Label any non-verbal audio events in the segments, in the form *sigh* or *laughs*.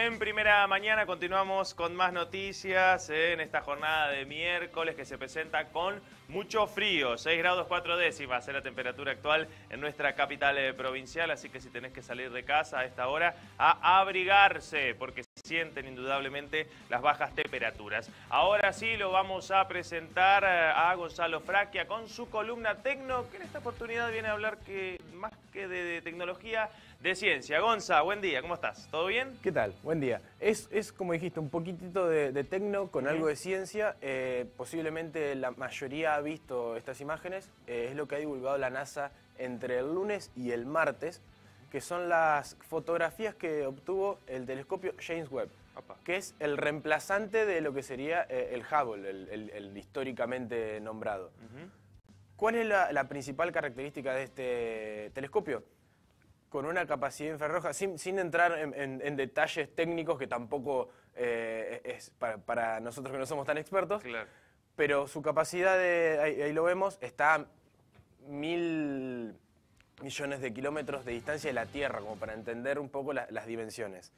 En primera mañana continuamos con más noticias en esta jornada de miércoles que se presenta con mucho frío, 6 grados 4 décimas es la temperatura actual en nuestra capital eh, provincial, así que si tenés que salir de casa a esta hora a abrigarse porque se sienten indudablemente las bajas temperaturas. Ahora sí lo vamos a presentar eh, a Gonzalo Fraquia con su columna Tecno, que en esta oportunidad viene a hablar que más que de tecnología de Ciencia. Gonza, buen día, ¿cómo estás? ¿Todo bien? ¿Qué tal? Buen día. Es, como dijiste, un poquitito de, tecno con algo de ciencia. Eh, posiblemente la mayoría ha visto estas imágenes. Eh, es lo que ha divulgado la NASA entre el lunes y el martes, que son las fotografías que obtuvo el telescopio James Webb, que es el reemplazante de lo que sería eh, el Hubble, el, históricamente nombrado. ¿Cuál es la principal característica de este telescopio? con una capacidad infrarroja, sin, entrar en, detalles técnicos que tampoco eh, es para, nosotros que no somos tan expertos, pero su capacidad, de, ahí, lo vemos, está a mil millones de kilómetros de distancia de la Tierra, como para entender un poco las dimensiones.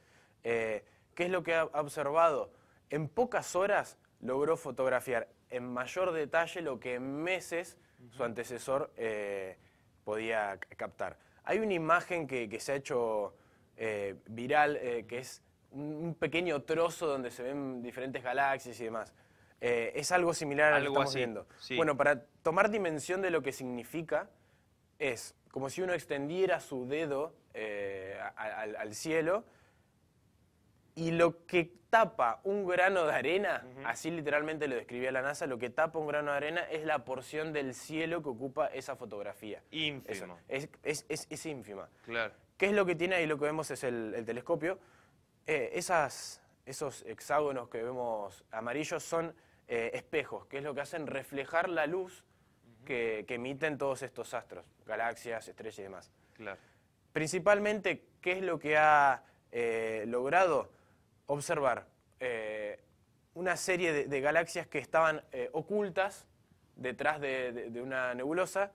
Eh, ¿Qué es lo que ha observado? En pocas horas logró fotografiar en mayor detalle lo que en meses su antecesor eh, podía captar. Hay una imagen que, se ha hecho eh, viral, eh, que es un pequeño trozo donde se ven diferentes galaxias y demás. Eh, es algo similar a lo que estamos viendo. Bueno, para tomar dimensión de lo que significa, es como si uno extendiera su dedo al cielo y lo que tapa un grano de arena, así literalmente lo describía la NASA, lo que tapa un grano de arena es la porción del cielo que ocupa esa fotografía. Ínfima. Es, ínfima. Claro. ¿Qué es lo que tiene ahí? Lo que vemos es el, telescopio. Eh, esos hexágonos que vemos amarillos son eh, espejos, que es lo que hacen reflejar la luz que, emiten todos estos astros, galaxias, estrellas y demás. Claro. Principalmente, ¿qué es lo que ha eh, logrado? observar eh, una serie de, galaxias que estaban eh, ocultas detrás de, una nebulosa,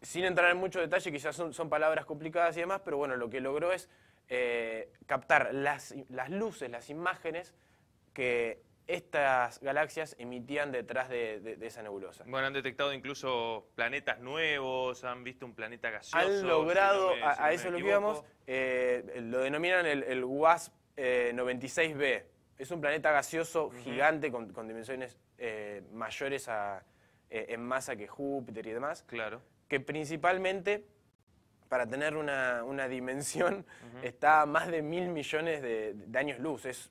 sin entrar en mucho detalle, quizás son, son palabras complicadas y demás, pero bueno, lo que logró es eh, captar las, las, luces, las imágenes que estas galaxias emitían detrás de, esa nebulosa. Bueno, han detectado incluso planetas nuevos, han visto un planeta gaseoso. Han logrado, a, eso lo que íbamos, lo denominan el WASP 96b. Eh, es un planeta gaseoso gigante con, dimensiones eh, mayores eh, en masa que Júpiter y demás. Claro. Que principalmente, para tener una, dimensión, está a más de mil millones de, años luz. Es,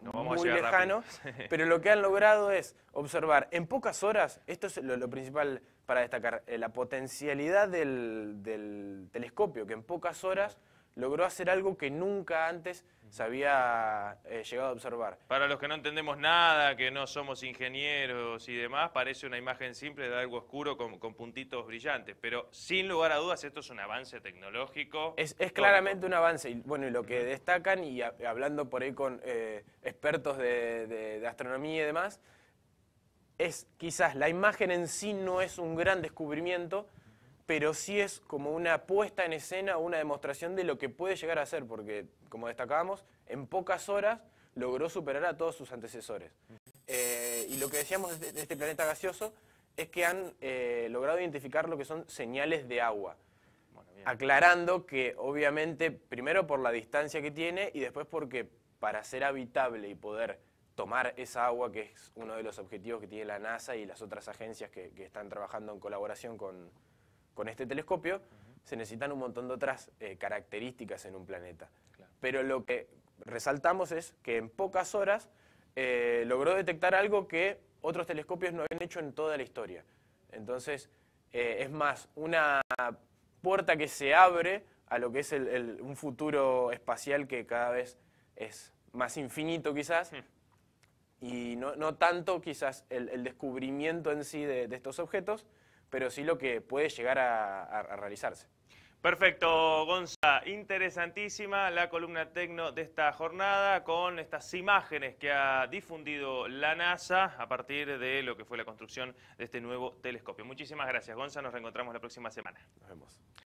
muy lejano. *laughs* pero lo que han logrado es observar en pocas horas, esto es lo, principal para destacar, la potencialidad del, telescopio, que en pocas horas logró hacer algo que nunca antes se había eh, llegado a observar. Para los que no entendemos nada, que no somos ingenieros y demás, parece una imagen simple de algo oscuro con, puntitos brillantes, pero sin lugar a dudas esto es un avance tecnológico. Es, claramente un avance, y bueno, lo que destacan, y hablando por ahí con eh, expertos de astronomía y demás, es quizás la imagen en sí no es un gran descubrimiento, pero sí es como una puesta en escena, una demostración de lo que puede llegar a ser, porque, como destacábamos, en pocas horas logró superar a todos sus antecesores. Eh, y lo que decíamos de este planeta gaseoso es que han eh, logrado identificar lo que son señales de agua, aclarando que obviamente, primero por la distancia que tiene y después porque para ser habitable y poder tomar esa agua, que es uno de los objetivos que tiene la NASA y las otras agencias que están trabajando en colaboración con, con este telescopio, se necesitan un montón de otras eh, características en un planeta. Pero lo que resaltamos es que en pocas horas eh, logró detectar algo que otros telescopios no habían hecho en toda la historia. Entonces, eh, es más, una puerta que se abre a lo que es un futuro espacial que cada vez es más infinito quizás, hmm. y no, tanto quizás el, descubrimiento en sí de estos objetos, pero sí lo que puede llegar a, realizarse. Perfecto, Gonza. Interesantísima la columna tecno de esta jornada con estas imágenes que ha difundido la NASA a partir de lo que fue la construcción de este nuevo telescopio. Muchísimas gracias, Gonza. Nos reencontramos la próxima semana. Nos vemos.